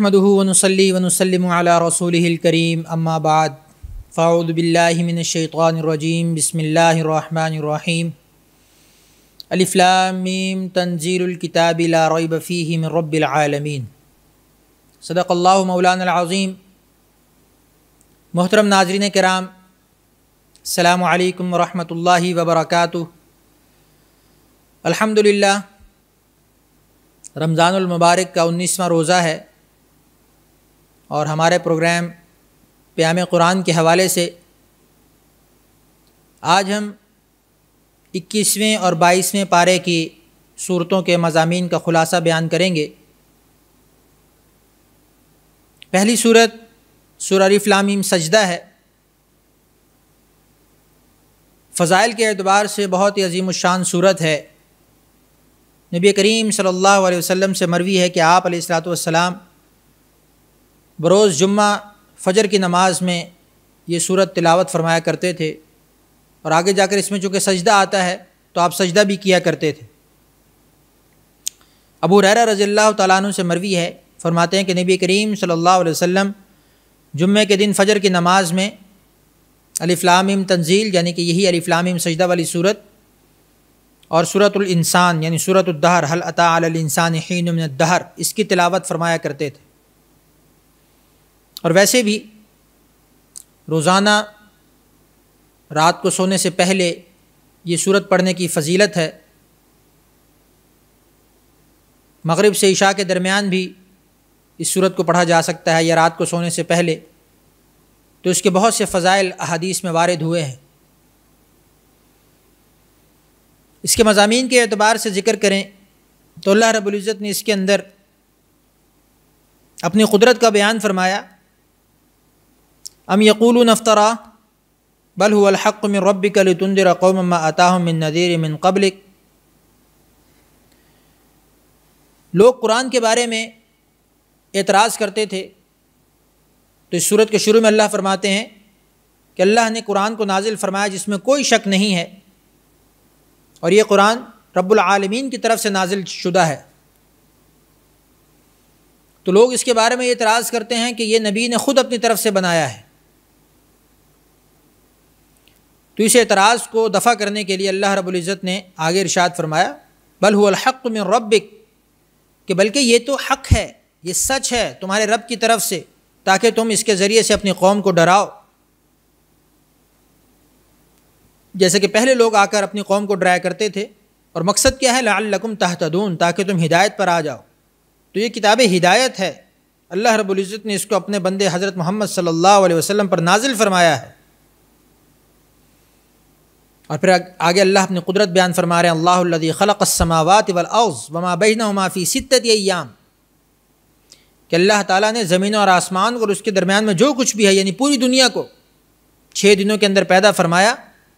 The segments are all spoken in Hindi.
नहमदू वनसली वनसलम रसूलकरीम अम्माबाद फ़ाउदबिल्लिमिनशैतरजीम बसमीम अलिफ़्लामीम तंजीरकिताबिलारबफ़ी रबालमीन सदक़ल्ला मौलानाज़ीम मोहतरम नाजरन कराम अल्लाम वरहमल वबरक अल्हम्दुलिल्लाह रमज़ानमबारक का उन्नीसवां रोज़ा है और हमारे प्रोग्राम प्याम कुरान के हवाले से आज हम इक्कीसवें और बाईसवें पारे की सूरतों के मजामी का ख़ुलासा बयान करेंगे पहली सूरत सुरफ्लामीम सजदा है फ़ज़ाइल के अतबार से बहुत ही अजीम शान सूरत है नबी करीम सल्लल्लाहु अलैहि वसल्लम से मरवी है कि आप सलाम बरोज़ जुम्मा फ़जर की नमाज़ में ये सूरत तिलावत फरमाया करते थे और आगे जाकर इसमें चूँकि सजदा आता है तो आप सजदा भी किया करते थे अबू रैरा रज़ील तु से मरवी है फरमाते हैं कि नबी करीम सल्लल्लाहु अलैहि वसल्लम जुम्मे के दिन फ़जर की नमाज़ में अलिफ़्लामिम तंजील यानी कि यही अलिफ़्लामिम सजदा वाली सूरत और सूरतुल इंसान यानी दहर हल अता इंसान हीन दहर इसकी तिलावत फरमाया करते थे और वैसे भी रोज़ाना रात को सोने से पहले ये सूरत पढ़ने की फजीलत है मगरिब से इशा के दरमियान भी इस सूरत को पढ़ा जा सकता है या रात को सोने से पहले तो इसके बहुत से फ़ज़ाइल अहादीस में वारद हुए हैं इसके मजामी के अतबार से ज़िक्र करें तो अल्लाह रबुल्ज़त ने इसके अंदर अपनी कुदरत का बयान फरमाया अम यकूल नफ्तरा बल हुआलहक़ मिन रब कल तुंदर कौम अता मिन नज़ीर मिन कबलिक लोग कुरान के बारे में एतराज़ करते थे तो इस सूरत के शुरू में अल्लाह फरमाते हैं कि अल्लाह ने कुरान को नाजिल फरमाया जिसमें कोई शक नहीं है और ये कुरान रब्लमीन की तरफ से नाजिल शुदा है तो लोग इसके बारे में एतराज़ करते हैं कि ये नबी ने ख़ुद अपनी तरफ से बनाया है तो इस एतराज़ को दफ़ा करने के लिए अल्लाह रबुल्ज़त ने आगे इरशाद फरमाया बल हक में रबिक कि बल्कि ये तो हक है ये सच है तुम्हारे रब की तरफ से ताकि तुम इसके ज़रिए से अपनी कौम को डराओ जैसे कि पहले लोग आकर अपनी कौम को डराया करते थे और मकसद क्या है लकुम तहतदून ताकि तुम हिदायत पर आ जाओ तो ये किताब हिदायत है अल्लाह रबुल्ज़त ने इसको अपने बंदे हज़रत मोहम्मद सल्लल्लाहु अलैहि वसल्लम पर नाजिल फरमाया है और फिर आगे अल्लाह अपनी कुदरत बयान फरमा रहे हैं अल्लाह खलकसमावत वलअज़ वमा बैन हमाफ़ी सिद्दत याम कि अल्लाह ताला ने ज़मीन और आसमान और उसके दरमियान में जो कुछ भी है यानी पूरी दुनिया को छः दिनों के अंदर पैदा फरमाया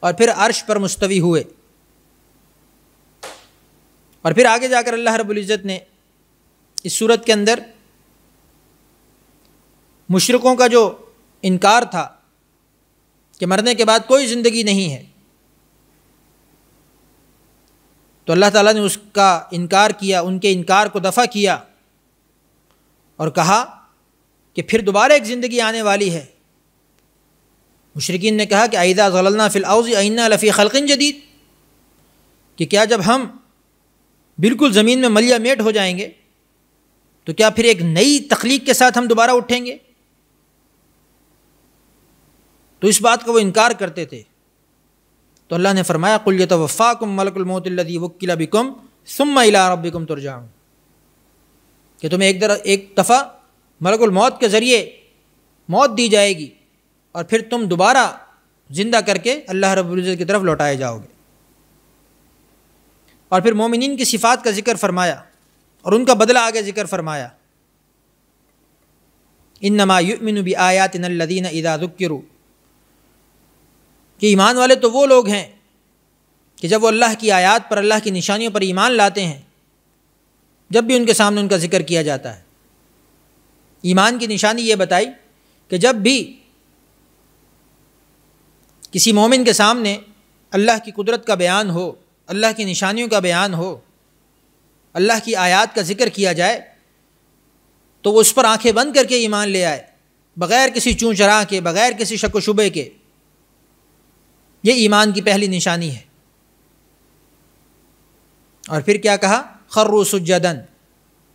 और फिर अर्श पर मुस्तवी हुए और फिर आगे जाकर अल्लाह रबुल्ज़त ने इस सूरत के अंदर मुशरक़ों का जो इनकार था कि मरने के बाद कोई ज़िंदगी नहीं है तो अल्लाह ताला ने उसका इनकार किया उनके इनकार को दफ़ा किया और कहा कि फिर दोबारा एक ज़िंदगी आने वाली है मुशरकिन ने कहा कि आयदा गलना फ़िलआउज़ आइना लफ़ी खलकिन जदीद कि क्या जब हम बिल्कुल ज़मीन में मलिया मेट हो जाएंगे तो क्या फिर एक नई तख्लीक के साथ हम दोबारा उठेंगे तो इस बात का वो इनकार करते थे तो अल्लाह ने फरमाया कुल ये तोफ़ाकुम मलकमोतल्लदी वक्ला बिकुम सुम्मा इला रबिकुम तुरजाऊँ कि तुम्हें एक दर एक दफ़ा मलकुल मौत के ज़रिए मौत दी जाएगी और फिर तुम दोबारा ज़िंदा करके अल्लाह रब्ज़त की तरफ लौटाए जाओगे और फिर मोमिन की सिफ़ात का ज़िक्र फरमाया और उनका बदला आगे ज़िक्र फरमाया इन नमा युमिन आयात नल्लिन इदाज़ुक्रु कि ईमान वाले तो वो लोग हैं कि जब वो अल्लाह की आयात पर अल्लाह की निशानियों पर ईमान लाते हैं जब भी उनके सामने उनका जिक्र किया जाता है ईमान की निशानी ये बताई कि जब भी किसी मोमिन के सामने अल्लाह की कुदरत का बयान हो अल्लाह की निशानियों का बयान हो अल्लाह की आयात का जिक्र किया जाए तो उस पर आंखें बंद करके ईमान ले आए बग़ैर किसी चूँ चरा के बग़ैर किसी शक व शुबे के ये ईमान की पहली निशानी है और फिर क्या कहा खर्रु सुजदन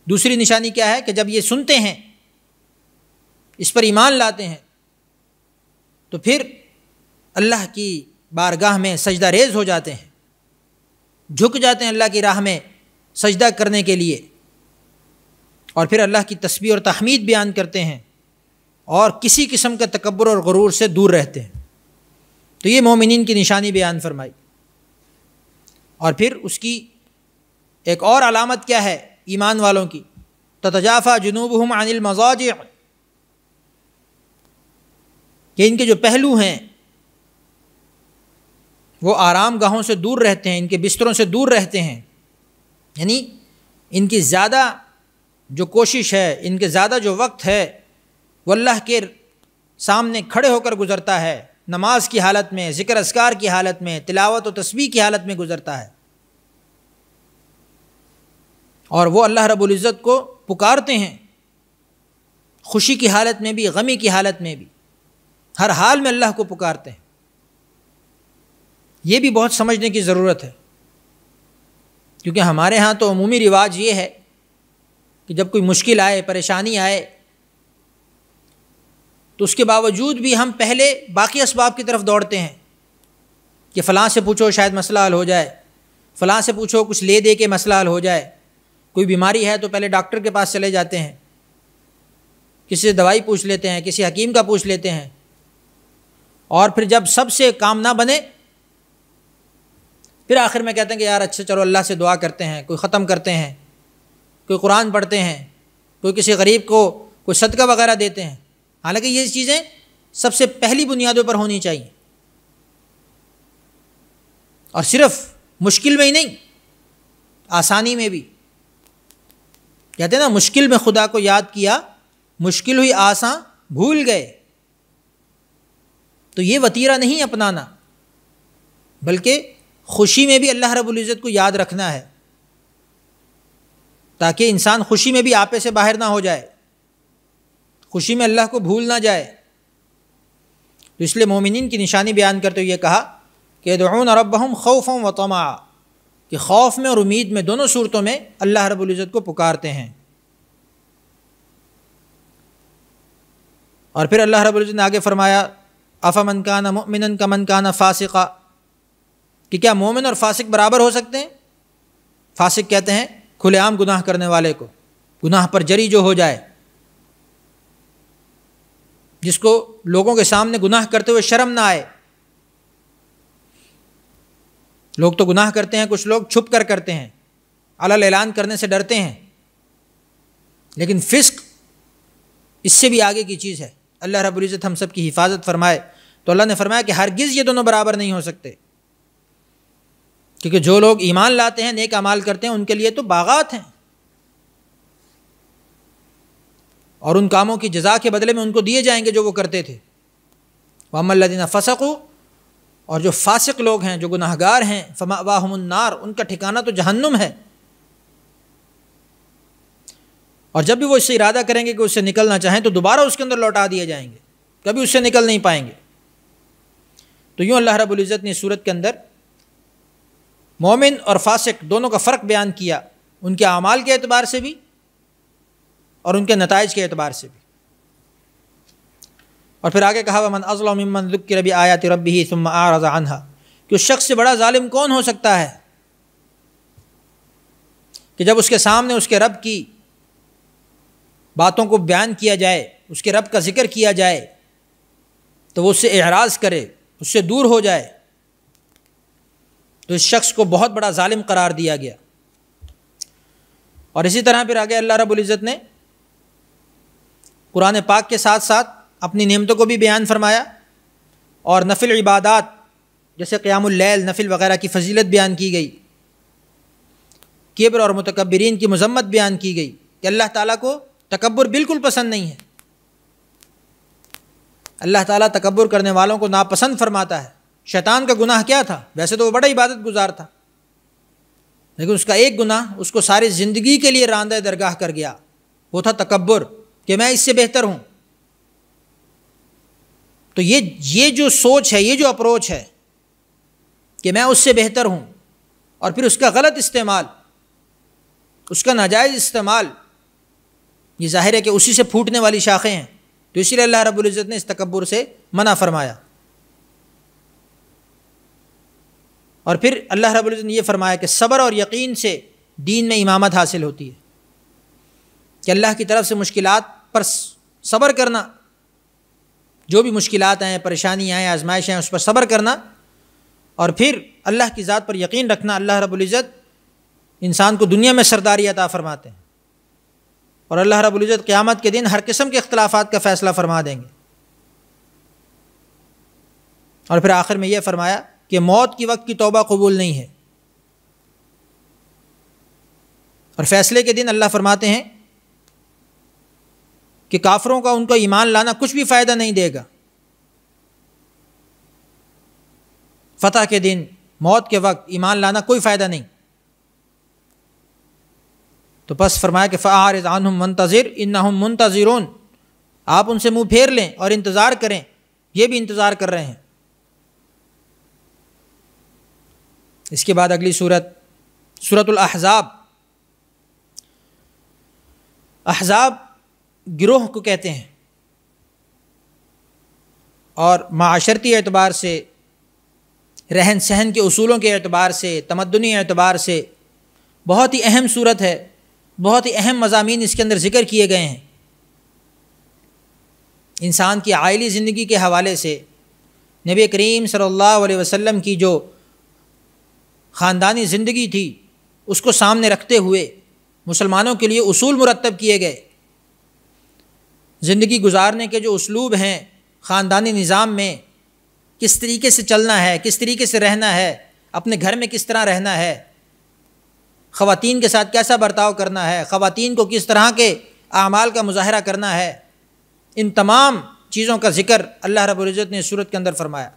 दूसरी निशानी क्या है कि जब ये सुनते हैं इस पर ईमान लाते हैं तो फिर अल्लाह की बारगाह में सजदा रेज हो जाते हैं झुक जाते हैं अल्लाह की राह में सजदा करने के लिए और फिर अल्लाह की तस्वीर और तहमीद बयान करते हैं और किसी किस्म के तकबर और गरूर से दूर रहते हैं तो ये मोमिन की निशानी बयान फरमाई और फिर उसकी एक और अलामत क्या है ईमान वालों की तजाफ़ा जुनूब हम अनिल मजाज ये इनके जो पहलू हैं वो आराम गाहों से दूर रहते हैं इनके बिस्तरों से दूर रहते हैं यानी इनकी ज़्यादा जो कोशिश है इनके ज़्यादा जो वक्त है वो अल्लाह के सामने खड़े होकर गुज़रता है नमाज की हालत में ज़िक्र असकार की हालत में तिलावत और तस्वीर की हालत में गुजरता है और वो अल्लाह रबुल्ज़त को पुकारते हैं खुशी की हालत में भी गमी की हालत में भी हर हाल में अल्लाह को पुकारते हैं ये भी बहुत समझने की ज़रूरत है क्योंकि हमारे यहाँ तो अमूमी रिवाज ये है कि जब कोई मुश्किल आए परेशानी आए तो उसके बावजूद भी हम पहले बाकी इसबाब की तरफ दौड़ते हैं कि फ़लाँ से पूछो शायद मसला हल हो जाए फ़लाँ से पूछो कुछ ले दे के मसला हल हो जाए कोई बीमारी है तो पहले डॉक्टर के पास चले जाते हैं किसी से दवाई पूछ लेते हैं किसी हकीम का पूछ लेते हैं और फिर जब सबसे काम ना बने फिर आखिर में कहते हैं कि यार अच्छा चलो अल्लाह से दुआ करते हैं कोई ख़त्म करते हैं कोई कुरान पढ़ते हैं कोई किसी गरीब को कोई सदका वगैरह देते हैं हालांकि ये चीज़ें सबसे पहली बुनियादों पर होनी चाहिए और सिर्फ मुश्किल में ही नहीं आसानी में भी कहते हैं ना मुश्किल में खुदा को याद किया मुश्किल हुई आसा भूल गए तो ये वतीरा नहीं अपनाना बल्कि खुशी में भी अल्लाह रब्बुल इज़्ज़त को याद रखना है ताकि इंसान खुशी में भी आपे से बाहर ना हो जाए खुशी में अल्लाह को भूल ना जाए तो इसलिए मोमिन की निशानी बयान करते हुए कहा कि दौन रब हम खौफ़ हम तमा कि खौफ में और उम्मीद में दोनों सूरतों में अल्लाह रबुल्ज़त को पुकारते हैं और फिर अल्लाह रबुल्ज़त ने आगे फरमाया अफ़मन काना मोमिन का मन काना फ़ासिका कि क्या मोमिन और फासिक बराबर हो सकते हैं फासिक कहते हैं खुलेआम गुनाह करने वाले को गुनाह पर जरी जो हो जाए जिसको लोगों के सामने गुनाह करते हुए शर्म ना आए लोग तो गुनाह करते हैं कुछ लोग छुप कर करते हैं अलल ऐलान करने से डरते हैं लेकिन फ़िस्क इससे भी आगे की चीज़ है अल्लाह रबुल्ज़त हम सब की हिफाजत फरमाए तो अल्लाह ने फरमाया कि हरगिज़ ये दोनों बराबर नहीं हो सकते क्योंकि जो लोग ईमान लाते हैं नेक अमाल करते हैं उनके लिए तो बागात हैं और उन कामों की जजा के बदले में उनको दिए जाएंगे जो वो करते थे वमल्लिन फसकू और जो फासिक लोग हैं जो गुनाहगार हैं फमा उनका ठिकाना तो जहन्नुम है और जब भी वो इससे इरादा करेंगे कि उससे निकलना चाहें तो दोबारा उसके अंदर लौटा दिए जाएंगे कभी उससे निकल नहीं पाएंगे तो यूँ अल्लाह रबुल्ज़त ने सूरत के अंदर मोमिन और फासिक दोनों का फ़र्क बयान किया उनके अमाल के अतबार से भी और उनके नतज के अतबार से भी और फिर आगे कहा वमन अज़लमन दुख रबी आयात रबी ही सुम आरजानहा कि उस शख्स से बड़ा ालिम कौन हो सकता है कि जब उसके सामने उसके रब की बातों को बयान किया जाए उसके रब का जिक्र किया जाए तो वो उससे एहराज करे उससे दूर हो जाए तो इस शख्स को बहुत बड़ा ालिम करार दिया गया और इसी तरह फिर आगे अल्लाह रबुल्ज़त ने कुरान पाक के साथ साथ अपनी नियमतों को भी बयान फरमाया और नफिल इबादत जैसे क़्यामुल्ल नफिल वगैरह की फजीलत बयान की गई केबर और मतकबरीन की मजम्मत बयान की गई कि अल्लाह ताला को तकबर बिल्कुल पसंद नहीं है अल्लाह ताला तकबर करने वालों को नापसंद फरमाता है शैतान का गुनाह क्या था वैसे तो वो बड़ा इबादत गुजार था लेकिन उसका एक गुनाह उसको सारी ज़िंदगी के लिए रांदा दरगाह कर गया वो था तकबर कि मैं इससे बेहतर हूँ तो ये ये जो सोच है ये जो अप्रोच है कि मैं उससे बेहतर हूँ और फिर उसका गलत इस्तेमाल उसका नाजायज़ इस्तेमाल ये जाहिर है कि उसी से फूटने वाली शाखें हैं तो इसीलिए अल्लाह रबुल्ज़त ने इस तकबर से मना फरमाया और फिर अल्लाह रबुल्ज़त ने यह फरमाया कि सब्र और यकीन से दीन में इमामत हासिल होती है कि अल्लाह की तरफ से मुश्किलात पर सब्र करना जो भी मुश्किल आएँ परेशानियाँ आएँ आजमाइश हैं उस पर सब्र करना और फिर अल्लाह की ज़ात पर यकीन रखना अल्लाह रबुल्ज़त इंसान को दुनिया में सरदारी अता फ़रमाते हैं और अल्लाह रबुल्ज़त क़्यामत के दिन हर किस्म के अख्तिलाफ़ का फ़ैसला फ़रमा देंगे और फिर आखिर में यह फ़रमाया कि मौत के वक्त की तोबा कबूल नहीं है और फ़ैसले के दिन अल्लाह फ़रमाते हैं कि काफरों का उनका ईमान लाना कुछ भी फ़ायदा नहीं देगा फतह के दिन मौत के वक्त ईमान लाना कोई फ़ायदा नहीं तो बस फरमाया कि फ़ारज आनहम मुंतज़िर इन हम मुंतज़िरून आप उनसे मुंह फेर लें और इंतज़ार करें ये भी इंतज़ार कर रहे हैं इसके बाद अगली सूरत सूरतुल अहज़ाब अहज़ाब गिरोह को कहते हैं और माशरती एतबार से रहन सहन के असूलों के अतबार से तमदनी एतबार से बहुत ही अहम सूरत है बहुत ही अहम मजामी इसके अंदर ज़िक्र किए गए हैं इंसान की आयली ज़िंदगी के हवाले से नबी करीम सल्लल्लाहु अलैहि वसल्लम की जो ख़ानदानी ज़िंदगी थी उसको सामने रखते हुए मुसलमानों के लिए असूल मुरतब किए गए ज़िंदगी गुजारने के जो उसलूब हैं ख़ानदानी निज़ाम में किस तरीके से चलना है किस तरीके से रहना है अपने घर में किस तरह रहना है ख़वातीन के साथ कैसा बर्ताव करना है ख़वातीन को किस तरह के आमाल का मुजाहरा करना है इन तमाम चीज़ों का जिक्र अल्लाह रबुल्ज़त ने सूरत के अंदर फरमाया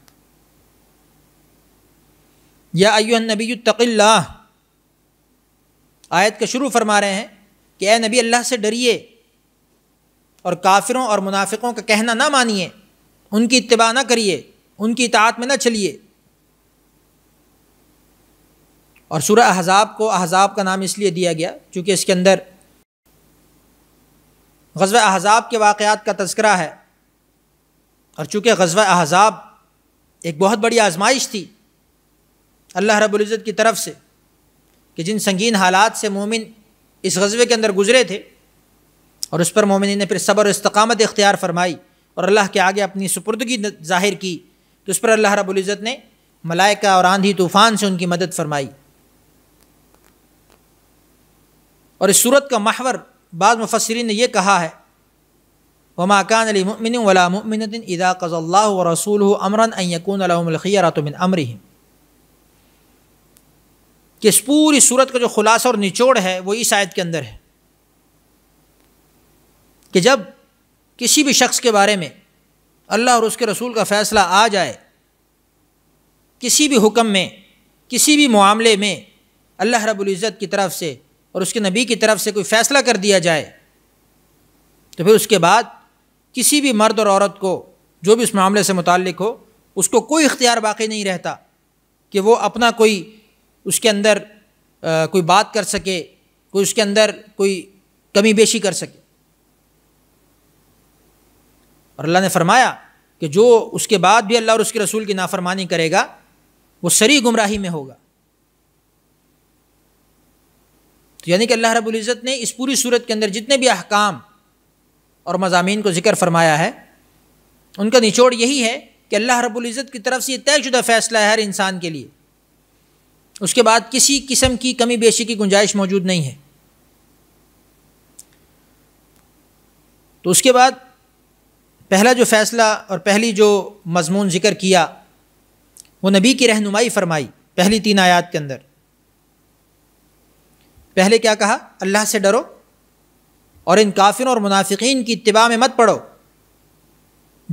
या अयुनबी तकिल्ला आयत का शुरू फरमा रहे हैं कि ए नबी अल्लाह से डरिए और काफिरों और मुनाफिकों का कहना ना मानिए उनकी इतबा ना करिए उनकी इतात में ना चलिए और सूर्य अहजाब को अहजाब का नाम इसलिए दिया गया क्योंकि इसके अंदर गजब अहजाब के वाक़ात का तस्करा है और चूँकि गजब अहजाब एक बहुत बड़ी आजमाइश थी अल्लाह रबुल्ज़त की तरफ से कि जिन संगीन हालात से मोमिन इस गज़बे के अंदर गुज़रे थे और उस पर मोमिन ने फिर सब्र इस्तकामत इख्तियार फरमाई और अल्लाह के आगे अपनी सुपुर्दगी जाहिर की तो उस पर अल्लाह रबुल्ज़त ने मलाइका और आंधी तूफ़ान से उनकी मदद फरमाई और इस सूरत का महवर बाद मुफसरीन ने यह कहा है वमाकान अली ममिन वला ममिन इदा कज़ल्ला रसूल अमरन यकूनखियारतमिन अमरी कि इस पूरी सूरत का जो खुलासा और निचोड़ है वो इस आयत के अंदर है कि जब किसी भी शख्स के बारे में अल्लाह और उसके रसूल का फ़ैसला आ जाए किसी भी हुक्म में किसी भी मामले में अल्लाह रबुल्ज़त की तरफ से और उसके नबी की तरफ से कोई फ़ैसला कर दिया जाए तो फिर उसके बाद किसी भी मर्द और औरत को जो भी उस मामले से मुतल हो उसको कोई इख्तियार बाकी नहीं रहता कि वो अपना कोई उसके अंदर आ, कोई बात कर सके कोई उसके अंदर कोई कमी बेशी कर सके और अल्लाह ने फरमाया कि जो उसके बाद भी अल्लाह और उसके रसूल की नाफरमानी करेगा वो सरी गुमराही में होगा तो यानी कि अल्लाह रबुल्ज़त ने इस पूरी सूरत के अंदर जितने भी अहकाम और मजामी को ज़िक्र फरमाया है उनका निचोड़ यही है कि अल्लाह रबुल्ज़त की तरफ से तयशुदा फ़ैसला है हर इंसान के लिए उसके बाद किसी किस्म की कमी बेशी की गुंजाइश मौजूद नहीं है तो उसके बाद पहला जो फ़ैसला और पहली जो मजमून ज़िक्र किया वो नबी की रहनुमाई फरमाई पहली तीन आयात के अंदर पहले क्या कहा अल्लाह से डरो और इन काफिन और मुनाफिकीन की इतबा में मत पड़ो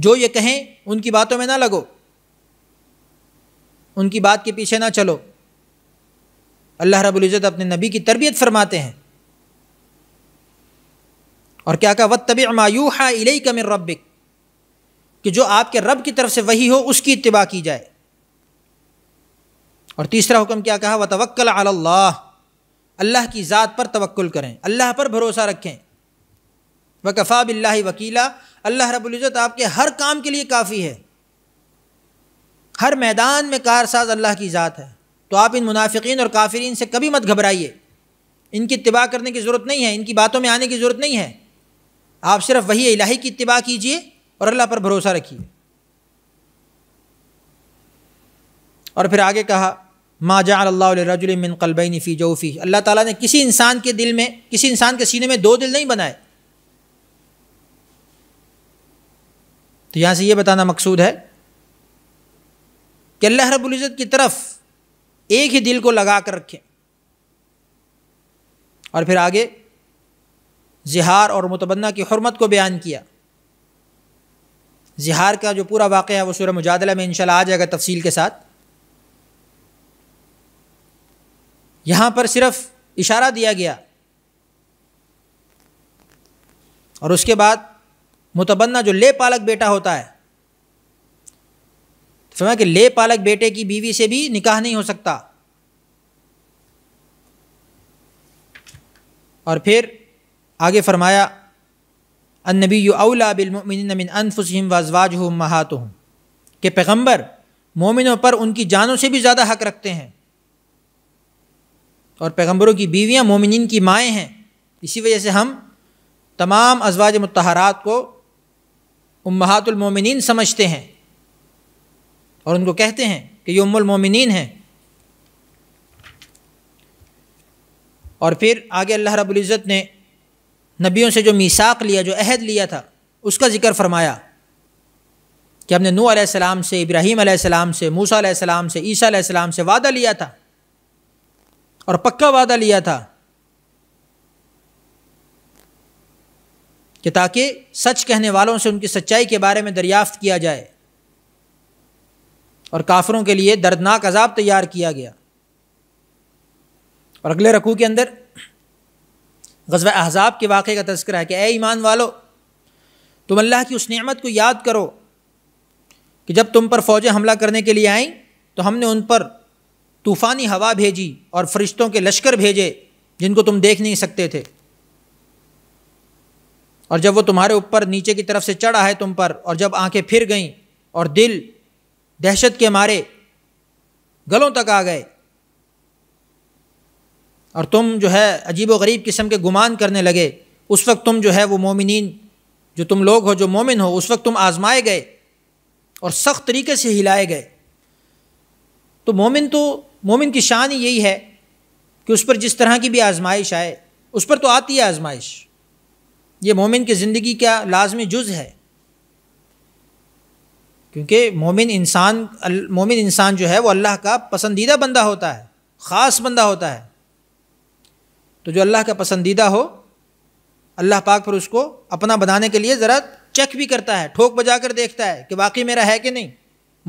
जो ये कहें उनकी बातों में ना लगो उनकी बात के पीछे ना चलो अल्लाह रबुल्ज़त अपने नबी की तरबियत फरमाते हैं और क्या कहा वत तब मायूहा इलई कमिर रबिक कि जो आपके रब की तरफ से वही हो उसकी इतबा की जाए और तीसरा हुक्म क्या कहा व तवक्ल अल्लाह अल्लाह की ज़ात पर तवक्ल करें अल्लाह पर भरोसा रखें वकफ़ा बिल्ला वकीला अल्लाह रबुल्ज़त आपके हर काम के लिए काफ़ी है हर मैदान में कारसाज अल्लाह की ज़ात है तो आप इन मुनाफिकीन और काफरीन से कभी मत घबराइए इनकी इतबा करने की ज़रूरत नहीं है इनकी बातों में आने की ज़रूरत नहीं है आप सिर्फ़ वही इलाही की इतबा कीजिए और अल्लाह पर भरोसा रखिए और फिर आगे कहा माँ जा रजुलमिन कलबैन फ़ी जोफ़ी अल्लाह ताला ने किसी इंसान के दिल में किसी इंसान के सीने में दो दिल नहीं बनाए तो यहाँ से ये बताना मकसूद है कि अल्लाह रबुल्ज़त की तरफ एक ही दिल को लगा कर रखें और फिर आगे जिहार और मुतबन्ना की हरमत को बयान किया जिहार का जो पूरा वाक़ है वो सूर्य मुजादला में इनशा आ जाएगा तफसील के साथ यहाँ पर सिर्फ इशारा दिया गया और उसके बाद मुतबन्ना जो ले पालक बेटा होता है तो फरमा कि ले पालक बेटे की बीवी से भी निकाह नहीं हो सकता और फिर आगे फरमाया नबी अवला बिलमिन मिन अनफुसम वजवाज हो महात हूँ कि पैगम्बर मोमिनों पर उनकी जानों से भी ज़्यादा हक रखते हैं और पैगम्बरों की बीवियाँ मोमिन की माएँ हैं इसी वजह से हम तमाम अजवाज मतहरात को उम्मातुलमोमिन समझते हैं और उनको कहते हैं कि ये उम्मोमिन हैं और फिर आगे अल्लाह रबुल्ज़त ने नबियों से जो मीसाक लिया जो अहद लिया था उसका ज़िक्र फरमाया कि हमने नू आसमाम से इब्राहीम आसमाम से मूसा आसमाम से ईसा सलाम से वादा लिया था और पक्का वादा लिया था कि ताकि सच कहने वालों से उनकी सच्चाई के बारे में दरियाफ्त किया जाए और काफरों के लिए दर्दनाक अजाब तैयार किया गया और अगले रकू के अंदर गजब अहजाब के वाक़े का तस्करा है कि ए ईमान वालो तुम अल्लाह की उस नमत को याद करो कि जब तुम पर फ़ौजें हमला करने के लिए आईं तो हमने उन पर तूफ़ानी हवा भेजी और फरिश्तों के लश्कर भेजे जिनको तुम देख नहीं सकते थे और जब वो तुम्हारे ऊपर नीचे की तरफ से चढ़ा है तुम पर और जब आंखें फिर गईं और दिल दहशत के मारे गलों तक आ गए और तुम जो है अजीब व गरीब किस्म के गुमान करने लगे उस वक्त तुम जो है वो मोमिन जो तुम लोग हो जो मोमिन हो उस वक्त तुम आजमाए गए और सख्त तरीके से हिलाए गए तो मोमिन तो मोमिन की शान ही यही है कि उस पर जिस तरह की भी आजमाइश आए उस पर तो आती है आजमाइश ये मोमिन की ज़िंदगी का लाजमी जुज़ है क्योंकि मोमिन इंसान मोमिन इंसान जो है वो अल्लाह का पसंदीदा बंदा होता है ख़ास बंदा होता है तो जो अल्लाह का पसंदीदा हो अल्लाह पाक पर उसको अपना बनाने के लिए ज़रा चेक भी करता है ठोक बजा कर देखता है कि वाकई मेरा है कि नहीं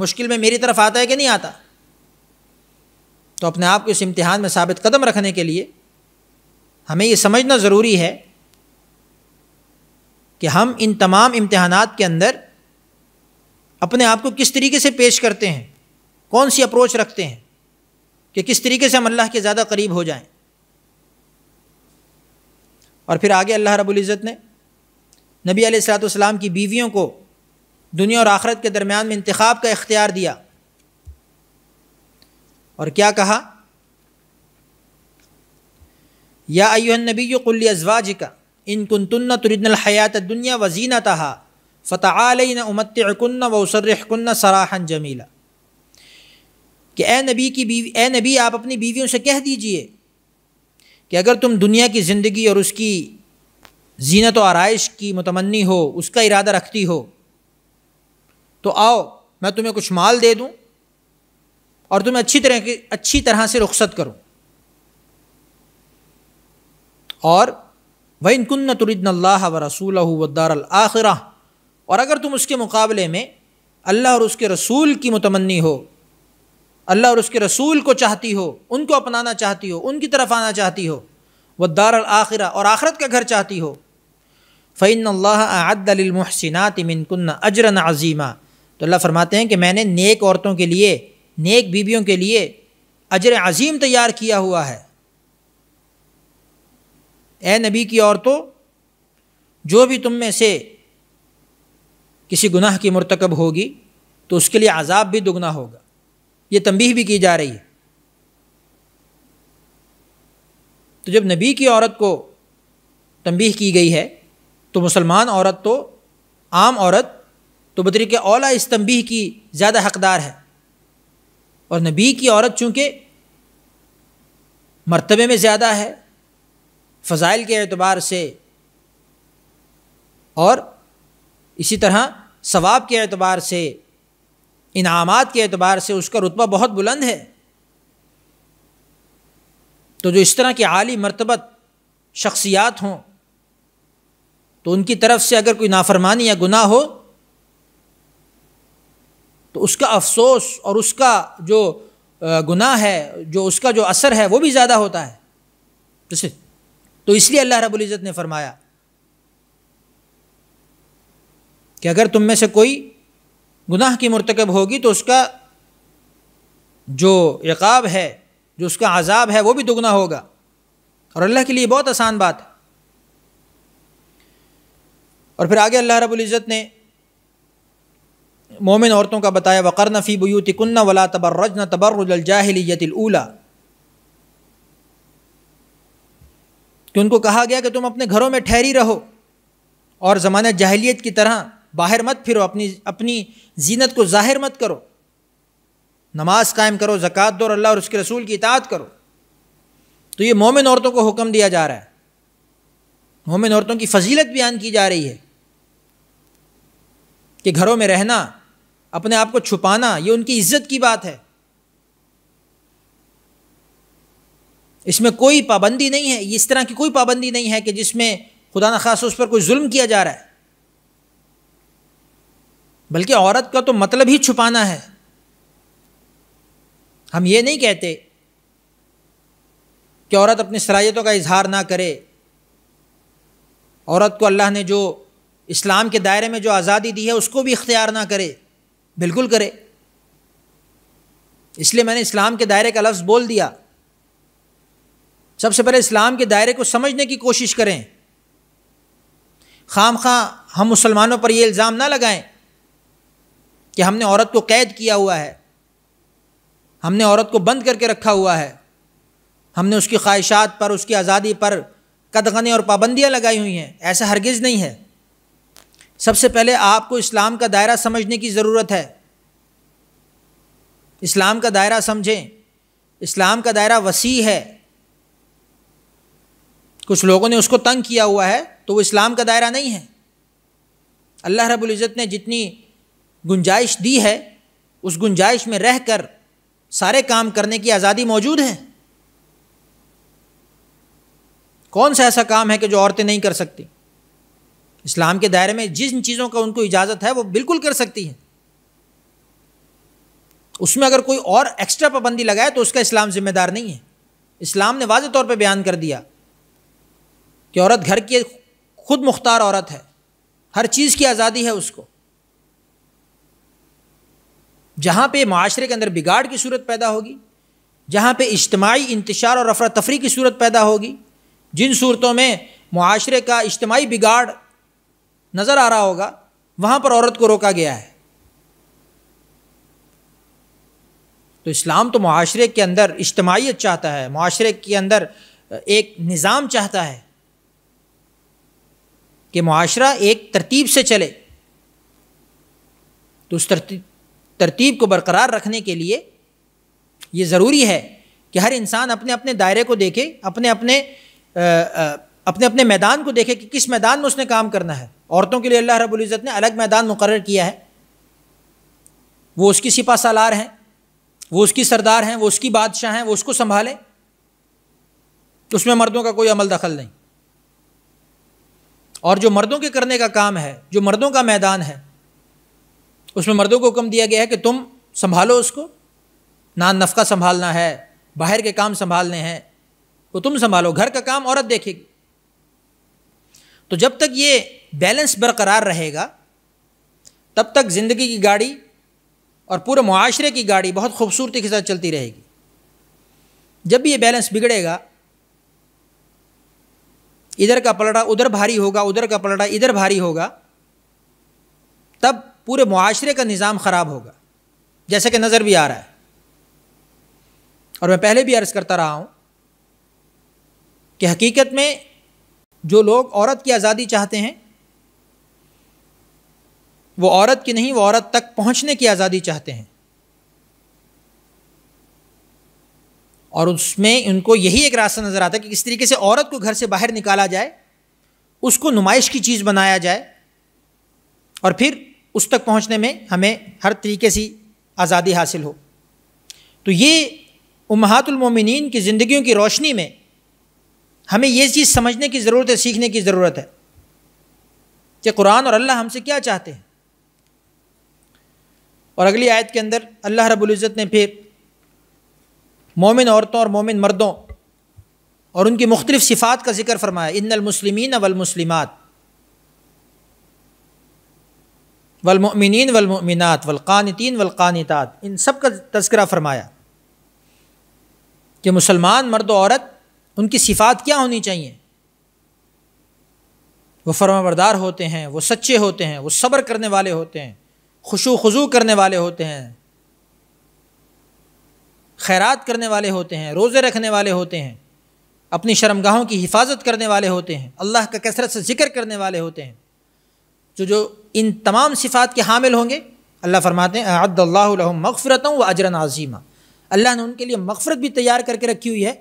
मुश्किल में मेरी तरफ आता है कि नहीं आता तो अपने आप को इस इम्तिहान में साबित कदम रखने के लिए हमें ये समझना ज़रूरी है कि हम इन तमाम इम्तहान के अंदर अपने आप को किस तरीके से पेश करते हैं कौन सी अप्रोच रखते हैं कि किस तरीके से हम अल्लाह के ज़्यादा करीब हो जाएं और फिर आगे अल्लाह रबुल्ज़त ने नबी अलैहिस्सलाम की बीवियों को दुनिया और आखरत के दरमियान में इंतखब का इख्तियार दिया और क्या कहा या अयुहन नबी कुल्ली अजवाज का इन कुन हयात दुनिया वजीना तहा फ़तःन उमतकन्न वसरकन्न सराहन जमीला कि ए नबी की बीवी ए नबी आप अपनी बीवियों से कह दीजिए कि अगर तुम दुनिया की ज़िंदगी और उसकी जीनत व आरइश की मतमनी हो उसका इरादा रखती हो तो आओ मैं तुम्हें कुछ माल दे दूँ और तुम्हें अच्छी तरह की अच्छी तरह से रुख्सत करूँ और वह इनकुन तुरदन अल्लाह व रसूल वदार आखिरा और अगर तुम उसके मुकाबले में अल्लाह और उसके रसूल की मतमनी हो अल्लाह और उसके रसूल को चाहती हो उनको अपनाना चाहती हो उनकी तरफ आना चाहती हो व दार आखिर और आखरत का घर चाहती हो फ़ैन अल्लाहसिनत मिनकुन अजरन अजीमा तो अल्लाह फरमाते हैं कि मैंने नेक औरतों के लिए नेक बीवियों के लिए अजर अजीम तैयार किया हुआ है ए नबी की औरतों जो भी तुम में से किसी गुनाह की मरतकब होगी तो उसके लिए आज़ाब भी दुगना होगा ये तंबीह भी की जा रही है तो जब नबी की औरत को तंबीह की गई है तो मुसलमान औरत तो आम औरत तो बतरीक ओला इस तंबीह की ज़्यादा हकदार है और नबी की औरत चूँकि मरतबे में ज़्यादा है फ़जाइल के अतबार से और इसी तरह सवाब के अतबार से इनामात के अतबार से उसका रुतबा बहुत बुलंद है तो जो इस तरह के आली मरतबत शख्सियात हों तो उनकी तरफ से अगर कोई नाफरमानी या गुनाह हो तो उसका अफसोस और उसका जो गुनाह है जो उसका जो असर है वो भी ज़्यादा होता है जैसे तो इसलिए अल्लाह रबुल्ज़त ने फरमाया कि अगर तुम में से कोई गुनाह की मरतकब होगी तो उसका जो यकाब है जो उसका आज़ाब है वो भी दुगना होगा और अल्लाह के लिए बहुत आसान बात है और फिर आगे अल्लाह रबुल्ज़त ने मोमिन औरतों का बताया वक़र नफ़ी बुयूति कन्ना वला तबर्रज न तबरजाहलीतला कि उनको कहा गया कि तुम अपने घरों में ठहरी रहो और ज़माना जाहलीत की तरह बाहर मत फिरो अपनी अपनी जीनत को ज़ाहिर मत करो नमाज कायम करो ज़क़़ात दो और अल्लाह और उसके रसूल की इतात करो तो ये मोमिन औरतों को हुक्म दिया जा रहा है मोमिन औरतों की फजीलत बयान की जा रही है कि घरों में रहना अपने आप को छुपाना ये उनकी इज्जत की बात है इसमें कोई पाबंदी नहीं है इस तरह की कोई पाबंदी नहीं है कि जिसमें खुदा न खास उस पर कोई जुल्म किया जा रहा है बल्कि औरत का तो मतलब ही छुपाना है हम ये नहीं कहते कि औरत अपनी सलाहियतों का इजहार ना करे औरत को अल्लाह ने जो इस्लाम के दायरे में जो आज़ादी दी है उसको भी इख्तियार ना करे बिल्कुल करे इसलिए मैंने इस्लाम के दायरे का लफ्ज़ बोल दिया सबसे पहले इस्लाम के दायरे को समझने की कोशिश करें खाम खां हम मुसलमानों पर ये इल्ज़ाम ना लगाएं कि हमने औरत को कैद किया हुआ है हमने औरत को बंद करके रखा हुआ है हमने उसकी ख्वाहिशात पर उसकी आज़ादी पर कदगने और पाबंदियाँ लगाई हुई हैं ऐसा हरगिज़ नहीं है सबसे पहले आपको इस्लाम का दायरा समझने की ज़रूरत है इस्लाम का दायरा समझें इस्लाम का दायरा वसी है कुछ लोगों ने उसको तंग किया हुआ है तो वो इस्लाम का दायरा नहीं है अल्लाह रबुल्ज़त ने जितनी गुंजाइश दी है उस गुंजाइश में रह कर सारे काम करने की आज़ादी मौजूद है कौन सा ऐसा काम है कि जो औरतें नहीं कर सकती इस्लाम के दायरे में जिन चीज़ों का उनको इजाज़त है वो बिल्कुल कर सकती हैं उसमें अगर कोई और एक्स्ट्रा पाबंदी लगाए तो उसका इस्लाम ज़िम्मेदार नहीं है इस्लाम ने वाज तौर पर बयान कर दिया कि औरत घर की खुद मुख्तार औरत है हर चीज़ की आज़ादी है उसको जहाँ पे माशरे के अंदर बिगाड़ की सूरत पैदा होगी जहाँ पे इज्तमाही इंतशार और अफरा तफरी की सूरत पैदा होगी जिन सूरतों में माशरे का इज्तमाही बिगाड़ नज़र आ रहा होगा वहाँ पर औरत को रोका गया है तो इस्लाम तो माशरे के अंदर इज्तमाहीत चाहता है माशरे के अंदर एक निज़ाम चाहता है कि माशरा एक तरतीब से चले तो उस तरतीब तरतीब को बरकरार रखने के लिए ये ज़रूरी है कि हर इंसान अपने अपने दायरे को देखे अपने अपने अपने अपने मैदान को देखे कि किस मैदान में उसने काम करना है औरतों के लिए अल्लाह रबुल्ज़त ने अलग मैदान मुकर किया है वो उसकी सिपा सालार हैं वो उसकी सरदार हैं वो उसकी बादशाह हैं वो उसको संभालें उसमें मर्दों का कोई अमल दखल नहीं और जो मर्दों के करने का काम है जो मर्दों का मैदान है उसमें मर्दों को हुक्म दिया गया है कि तुम संभालो उसको ना नफका संभालना है बाहर के काम संभालने हैं वो तुम संभालो घर का काम औरत देखेगी तो जब तक ये बैलेंस बरकरार रहेगा तब तक ज़िंदगी की गाड़ी और पूरे माशरे की गाड़ी बहुत खूबसूरती के साथ चलती रहेगी जब भी ये बैलेंस बिगड़ेगा इधर का पलड़ा उधर भारी होगा उधर का पलड़ा इधर भारी होगा तब पूरे माशरे का निज़ाम ख़राब होगा जैसे कि नज़र भी आ रहा है और मैं पहले भी अर्ज़ करता रहा हूँ कि हकीकत में जो लोग औरत की आज़ादी चाहते हैं वो औरत की नहीं वो औरत तक पहुँचने की आज़ादी चाहते हैं और उसमें उनको यही एक रास्ता नज़र आता है कि किस तरीके से औरत को घर से बाहर निकाला जाए उसको नुमाइश की चीज़ बनाया जाए और फिर उस तक पहुंचने में हमें हर तरीके से आज़ादी हासिल हो तो ये उमहातुलमोमिन की ज़िंदगियों की रोशनी में हमें ये चीज़ समझने की ज़रूरत है सीखने की ज़रूरत है कि कुरान और अल्लाह हमसे क्या चाहते हैं और अगली आयत के अंदर अल्लाह रबुल्ज़त ने फिर मोमिन औरतों और मोमिन मर्दों और उनकी मुख्तलिफ़ सिफ़ात का जिक्र फरमाया इन अलमुसलिमिन वलमुसलिमात वलमिन वलमिनत वलक़ानतीन वलक़ानतात इन सब का तस्करा फरमाया कि मुसलमान मर्द औरत उनकी सिफात क्या होनी चाहिए वो फरमाबरदार होते हैं वह सच्चे होते हैं वो सब्र करने वाले होते हैं खुशो खजू करने वाले होते हैं खैरात करने वाले होते हैं रोज़े रखने वाले होते हैं अपनी शर्मगाहों की हिफाजत करने वाले होते हैं अल्लाह का कसरत से जिक्र करने वाले होते हैं जो जो इन तमाम सिफ़ात के हामिल होंगे अल्लाह फरमाते हैं अद्दल्ला मगफ़रत व अजरन अजीमा अल्लाह ने उनके लिए मगफ़रत भी तैयार करके रखी हुई है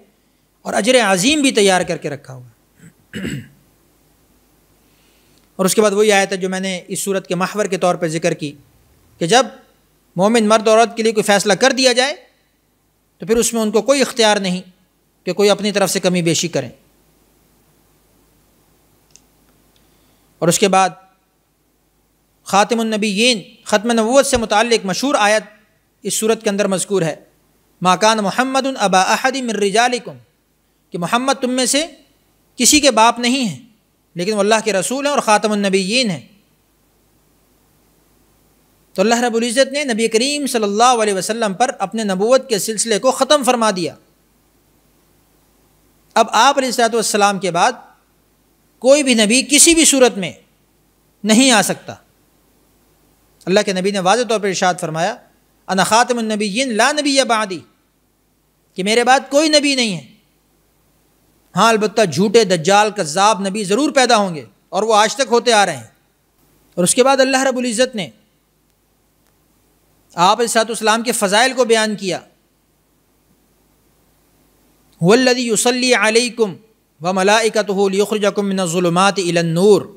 और अजर अजीम भी तैयार करके रखा हुआ और उसके बाद वही आयत है जो मैंने इस सूरत के माहवर के तौर पर जिक्र की कि जब मोमिन मर्द औरत के लिए कोई फ़ैसला कर दिया जाए तो फिर उसमें उनको कोई इख्तियार नहीं कि कोई अपनी तरफ से कमी बेशी करें और उसके बाद ख़ातमनबीन ख़त्म नबूत से मुतक़ मशहूर आयत इस सूरत के अंदर मजकूर है माकान मोहम्मद अबा अहदी मिर्रिजालिकुम कि मोहम्मद तुम में से किसी के बाप नहीं हैं लेकिन वो अल्लाह के रसूल हैं और ख़ातमनबीन हैं तो अल्लाह रबुल्ज़त ने नबी करीम सल्लल्लाहु वसम पर अपने नबूत के सिलसिले को ख़त्म फरमा दिया अब आप सलाम के बाद कोई भी नबी किसी भी सूरत में नहीं आ सकता अल्लाह के नबी ने वाज तौर पर इर्शाद फरमाया अन ख़ातमनबीन ला नबी या बादी कि मेरे बाद कोई नबी नहीं है हाँ अलबत् झूठे दज्जाल कज़ाब नबी ज़रूर पैदा होंगे और वह आज तक होते आ रहे हैं और उसके बाद अल्लाह रबुल्ज़त ने आप सातम के फ़ज़ाइल को बयान किया वल्लदी युसली अलैकुम व मलाइकत लिखरजकुम नज़ुलमात इलनूर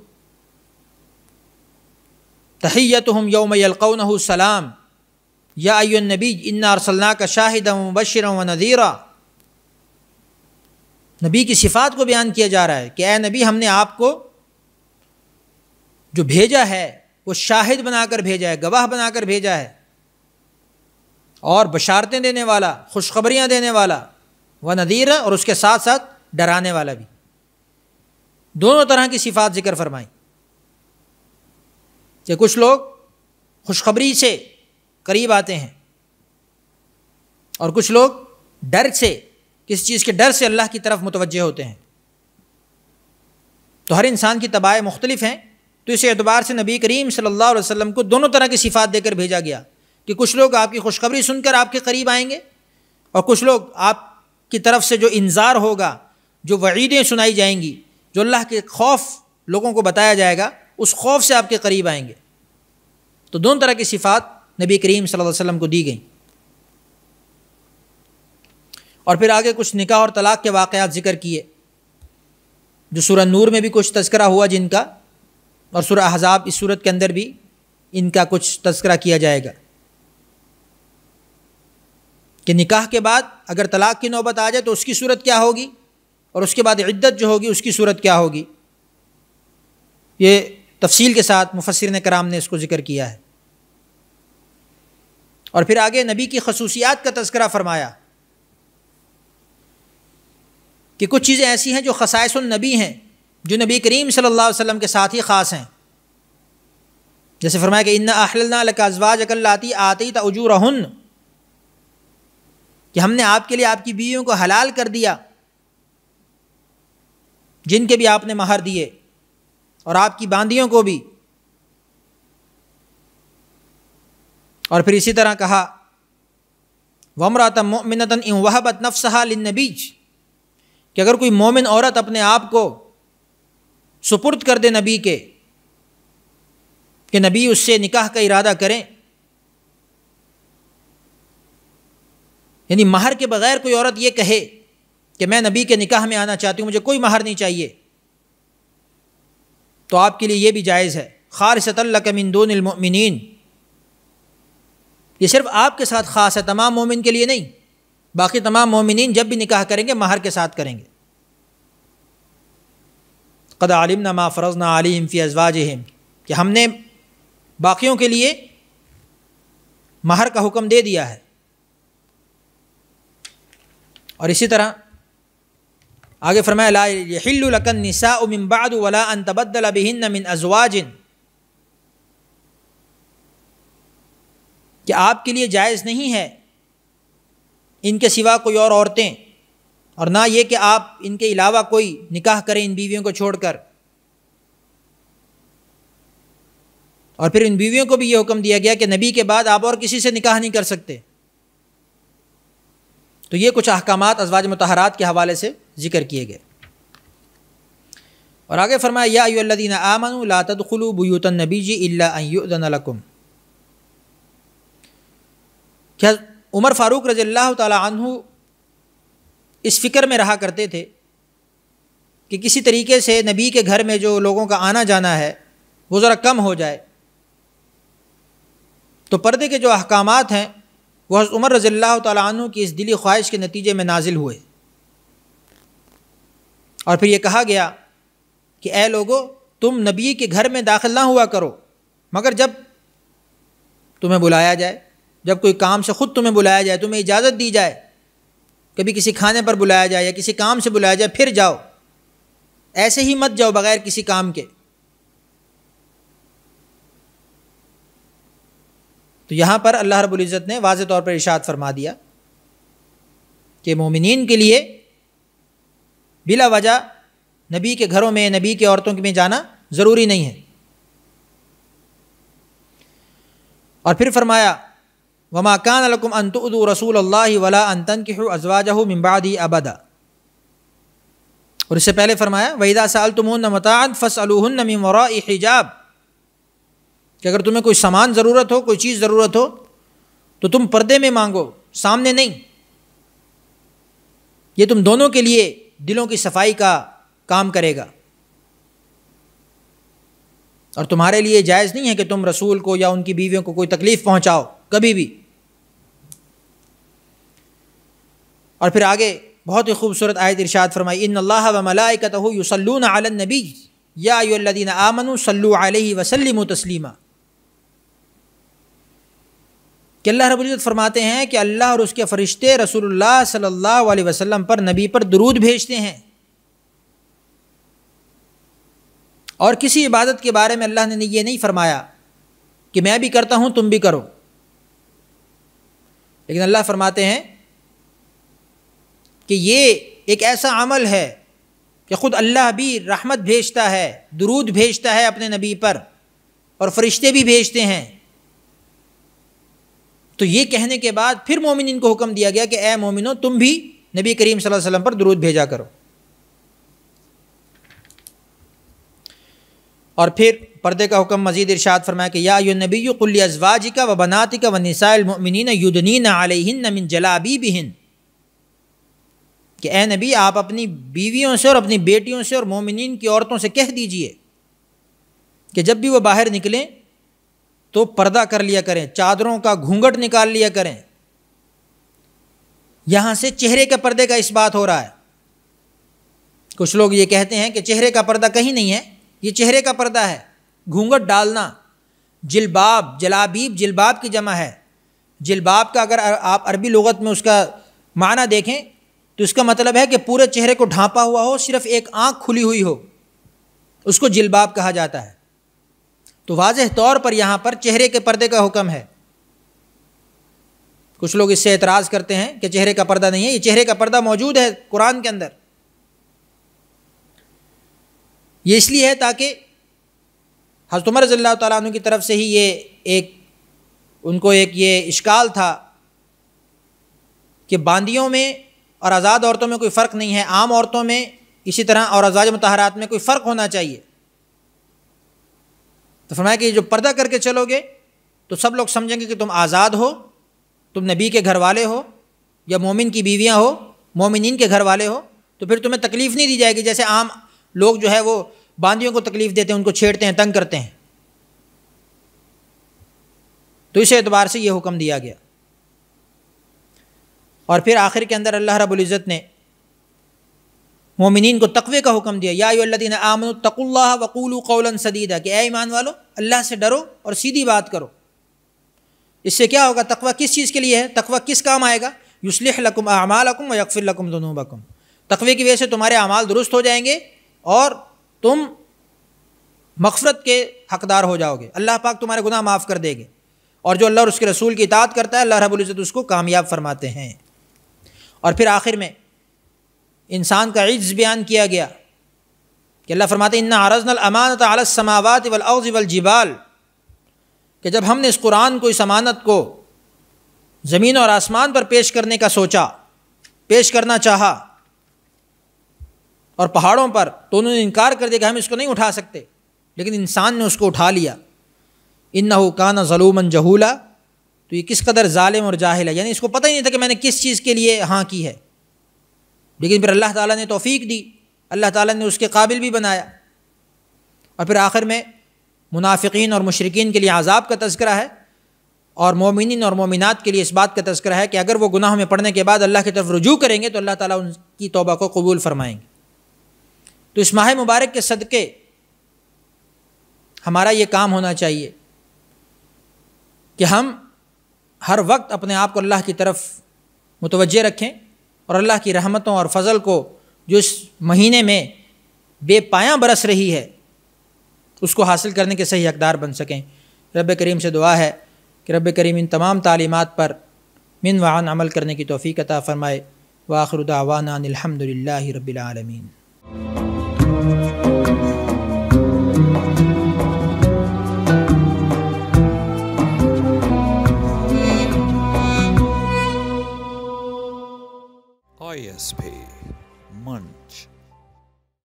तहैत हम योम यलकौन सलाम या अयनबी इन्ना अरसलना का शाहिद बशर व नज़ीरा नबी की सिफ़ात को बयान किया जा रहा है कि ए नबी हमने आपको जो भेजा है वो शाहिद बनाकर भेजा है गवाह बनाकर भेजा है और बशारतें देने वाला खुशखबरियाँ देने वाला व नदीर और उसके साथ साथ डराने वाला भी दोनों तरह की सिफ़ात जिक्र फरमाई कि कुछ लोग खुशखबरी से करीब आते हैं और कुछ लोग डर से किसी चीज़ के डर से अल्लाह की तरफ मुतवजह होते हैं तो हर इंसान की तबाह मुख्तलिफ हैं तो इस एतबार से नबी करीम सल्लल्लाहु अलैहि वसल्लम को दोनों तरह की सिफात देकर भेजा गया कि कुछ लोग आपकी खुशखबरी सुनकर आपके करीब आएंगे और कुछ लोग आपकी तरफ से जो इंजार होगा जो वईदें सुनाई जाएंगी जो अल्लाह के खौफ लोगों को बताया जाएगा उस खौफ से आपके करीब आएंगे तो दोनों तरह की सिफात नबी करीम सल्लल्लाहु अलैहि वसल्लम को दी गई और फिर आगे कुछ निकाह और तलाक़ के वाक़ात ज़िक्र किए जो सूरह नूर में भी कुछ तस्करा हुआ जिनका और सूरह हज़ाब इस सूरत के अंदर भी इनका कुछ तस्करा किया जाएगा कि निकाह के बाद अगर तलाक़ की नौबत आ जाए तो उसकी सूरत क्या होगी और उसके बाद इद्दत जो होगी उसकी सूरत क्या होगी ये तफसील के साथ मुफसर कराम ने इसको ज़िक्र किया है और फिर आगे नबी की खसूसियात का तस्करा फरमाया कि कुछ चीज़ें ऐसी हैं जो खसाइसनबी हैं जो नबी करीम सल्ला वसम के साथ ही ख़ास हैं जैसे फरमाया कि इन्ना अहलना लकाजवाज अकल्लाती आती रहन कि हमने आपके लिए आपकी बीवियों को हलाल कर दिया जिनके भी आपने महार दिए और आपकी बांदियों को भी और फिर इसी तरह कहा वमरात मोमिनतन इम वहबत नफसहा बीज कि अगर कोई मोमिन औरत अपने आप को सुपुर्द कर दे नबी के कि नबी उससे निकाह का इरादा करें यानी माहर के बग़ैर कोई औरत ये कहे कि मैं नबी के निकाह में आना चाहती हूँ मुझे कोई माहर नहीं चाहिए तो आपके लिए ये भी जायज़ है खारसतमिनदोमिन ये सिर्फ आपके साथ ख़ास है तमाम मोमिन के लिए नहीं बाकी तमाम मोमिन जब भी निकाह करेंगे माहर के साथ करेंगे कद आलिम नमा माफरज ना आलिम फ़ी अजवाज कि हमने बाकियों के लिए माहर का हुक्म दे दिया है और इसी तरह आगे फरमाया कि आपके लिए जायज़ नहीं है इनके सिवा कोई और औरतें और ना ये कि आप इनके अलावा कोई निकाह करें इन बीवियों को छोड़कर और फिर इन बीवियों को भी ये हुक्म दिया गया कि नबी के बाद आप और किसी से निकाह नहीं कर सकते तो ये कुछ अहकाम अजवाज मतहरात के हवाले से ज़िक्र किए गए और आगे फरमाया यादीन आमन लातदलू बुतन नबी जी अल्लाकुम क्या उमर फ़ारूक रज़ल्ला तु इस फ़िक्र में रहा करते थे कि किसी तरीके से नबी के घर में जो लोगों का आना जाना है वो ज़रा कम हो जाए तो पर्दे के जो अहकाम हैं वह उमर रज़ल्ला तु की इस दिली ख्वाहिश के नतीजे में नाजिल हुए और फिर ये कहा गया कि ए लोगो तुम नबी के घर में दाखिल ना हुआ करो मगर जब तुम्हें बुलाया जाए जब कोई काम से ख़ुद तुम्हें बुलाया जाए तुम्हें इजाज़त दी जाए कभी किसी खाने पर बुलाया जाए या किसी काम से बुलाया जाए फिर जाओ ऐसे ही मत जाओ बग़ैर किसी काम के तो यहाँ पर अल्लाह रबुल्ज़त ने वाज तौर पर इशाद फरमा दिया कि मोमिन के लिए बिला वजह नबी के घरों में नबी के औरतों के में जाना ज़रूरी नहीं है और फिर फरमाया वमा कान लकुम अनतुदू रसूल अल्लाह वला अनतन कि अजवाजह मिम्बादी अबदा और इससे पहले फरमाया वहीदा साल तुमन मतान फस अलहन हिजाब कि अगर तुम्हें कोई सामान ज़रूरत हो कोई चीज़ ज़रूरत हो तो तुम पर्दे में मांगो सामने नहीं ये तुम दोनों के लिए दिलों की सफाई का काम करेगा और तुम्हारे लिए जायज़ नहीं है कि तुम रसूल को या उनकी बीवियों को कोई तकलीफ़ पहुंचाओ कभी भी और फिर आगे बहुत ही खूबसूरत आयत इरशाद फरमाई इन अल्लाह व मलाइकतहु युसल्लून आलन नबी यादीन आमनु सल्लु अलैहि वसल्लम तस्लीमा कि अल्लाह रबुल्ज़त फरमाते हैं कि अल्लाह और उसके फ़रिश्ते रसूलुल्लाह सल्लल्लाहु अलैहि वसल्लम पर नबी पर दरूद भेजते हैं और किसी इबादत के बारे में अल्लाह ने ये नहीं फरमाया कि मैं भी करता हूँ तुम भी करो लेकिन अल्लाह फरमाते हैं कि ये एक ऐसा अमल है कि ख़ुद अल्लाह भी रहमत भेजता है दरूद भेजता है अपने नबी पर और फरिश्ते भी भेजते हैं तो ये कहने के बाद फिर मोमिन को हुक्म दिया गया कि ए मोमिनो तुम भी नबी करीम सल्लल्लाहु अलैहि वसल्लम पर दुरूद भेजा करो और फिर पर्दे का हुक्म मजीद इरशाद फरमाया कि या यो नबी कुल अजवाज का व बनाती का व नसामिन युदनीन आलिन मिन जलाबी बिहन कि ए नबी आप अपनी बीवियों से और अपनी बेटियों से और मोमिन की औरतों से कह दीजिए कि जब भी वो बाहर निकलें तो पर्दा कर लिया करें चादरों का घूंघट निकाल लिया करें यहाँ से चेहरे के पर्दे का इस बात हो रहा है कुछ लोग ये कहते हैं कि चेहरे का पर्दा कहीं नहीं है ये चेहरे का पर्दा है घूंघट डालना जिलबाब जलाबीब जिलबाब की जमा है जिलबाब का अगर आप अरबी लगत में उसका माना देखें तो इसका मतलब है कि पूरे चेहरे को ढांपा हुआ हो सिर्फ एक आँख खुली हुई हो उसको जिलबाब कहा जाता है तो वाजह तौर पर यहाँ पर चेहरे के पर्दे का हुक्म है कुछ लोग इससे एतराज़ करते हैं कि चेहरे का पर्दा नहीं है ये चेहरे का पर्दा मौजूद है कुरान के अंदर ये इसलिए है ताकि हजतमर उमर तु की तरफ से ही ये एक उनको एक ये इश्काल था कि बांदियों में और आज़ाद औरतों में कोई फ़र्क नहीं है आम औरतों में इसी तरह और आज़ाद मतहरात में कोई फ़र्क होना चाहिए तो फरमाया कि जो पर्दा करके चलोगे तो सब लोग समझेंगे कि तुम आज़ाद हो तुम नबी के घर वाले हो या मोमिन की बीवियाँ हो मोमिन के घर वाले हो तो फिर तुम्हें तकलीफ़ नहीं दी जाएगी जैसे आम लोग जो है वो बांदियों को तकलीफ़ देते हैं उनको छेड़ते हैं तंग करते हैं तो इस एतबार से ये हुक्म दिया गया और फिर आखिर के अंदर अल्लाह रबुल्ज़त ने मोमिन को तकवे का हुक्म दिया यादीन आमन तकुल्ला वकूल कौलन सदीदा कि ए ईमान वालो अल्लाह से डरो और सीधी बात करो इससे क्या होगा तकवा किस चीज़ के लिए है तकवा किस काम आएगा युसलिह लकुम अमाल अकुम यकफिल लकुम दोनों तकवे की वजह से तुम्हारे अमाल दुरुस्त हो जाएंगे और तुम मफफरत के हकदार हो जाओगे अल्लाह पाक तुम्हारे गुनाह माफ़ कर देंगे और जो अल्लाह और उसके रसूल की इतात करता है अल्लाह रबुल्ज़त उसको कामयाब फरमाते हैं और फिर आखिर में इंसान का इज्ज़ बयान किया गया कि अल्लाह फरमाते इन्ना हरजन अमानत आलसमावत जिबाल कि जब हमने इस कुरान को इस अमानत को ज़मीन और आसमान पर पेश करने का सोचा पेश करना चाहा और पहाड़ों पर तो उन्होंने इनकार कर दिया कि हम इसको नहीं उठा सकते लेकिन इंसान ने उसको उठा लिया इन्ना हु काना ज़लूमन जहूला तो ये किस कदर ज़ालिम और जाहिल है यानी इसको पता ही नहीं था कि मैंने किस चीज़ के लिए हाँ की है लेकिन फिर अल्लाह ताला ने तौफीक दी अल्लाह ताला ने उसके काबिल भी बनाया और फिर आखिर में मुनाफिकीन और मशरकिन के लिए आज़ाब का तस्करा है और मोमिन और मोमिनत के लिए इस बात का तस्करा है कि अगर वो गुनाह में पड़ने के बाद अल्लाह की तरफ रुजू करेंगे तो अल्लाह ताला उनकी तोबा को कबूल फ़रमाएंगे तो इस माह मुबारक के सदक़े हमारा ये काम होना चाहिए कि हम हर वक्त अपने आप को अल्लाह की तरफ मुतवजह रखें और अल्लाह की रहमतों और फजल को जो इस महीने में बेपाया बरस रही है उसको हासिल करने के सही हकदार बन सकें रब करीम से दुआ है कि रब करीम इन तमाम तालीमत पर मिन वाहन अमल करने की तोफ़ी अता फ़रमाए वाखरुदावाना अलहमदिल्ला रबालमीन ISP